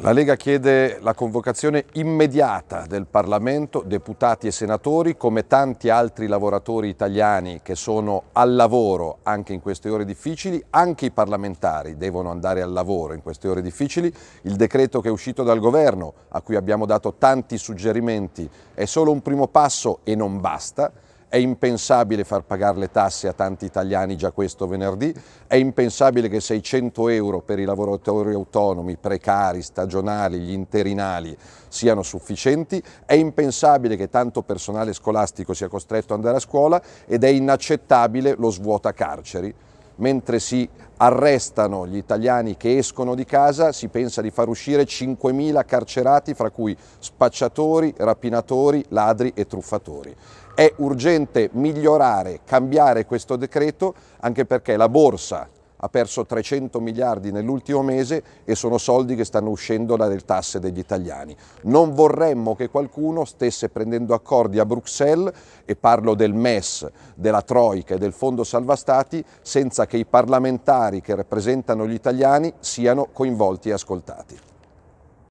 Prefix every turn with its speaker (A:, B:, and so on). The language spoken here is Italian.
A: La Lega chiede la convocazione immediata del Parlamento, deputati e senatori, come tanti altri lavoratori italiani che sono al lavoro anche in queste ore difficili, anche i parlamentari devono andare al lavoro in queste ore difficili. Il decreto che è uscito dal governo, a cui abbiamo dato tanti suggerimenti, è solo un primo passo e non basta è impensabile far pagare le tasse a tanti italiani già questo venerdì, è impensabile che 600 euro per i lavoratori autonomi, precari, stagionali, gli interinali siano sufficienti, è impensabile che tanto personale scolastico sia costretto ad andare a scuola ed è inaccettabile lo svuota carceri mentre si arrestano gli italiani che escono di casa, si pensa di far uscire 5.000 carcerati, fra cui spacciatori, rapinatori, ladri e truffatori. È urgente migliorare, cambiare questo decreto, anche perché la borsa ha perso 300 miliardi nell'ultimo mese e sono soldi che stanno uscendo dalle tasse degli italiani. Non vorremmo che qualcuno stesse prendendo accordi a Bruxelles, e parlo del MES, della Troica e del Fondo Salva Stati, senza che i parlamentari che rappresentano gli italiani siano coinvolti e ascoltati.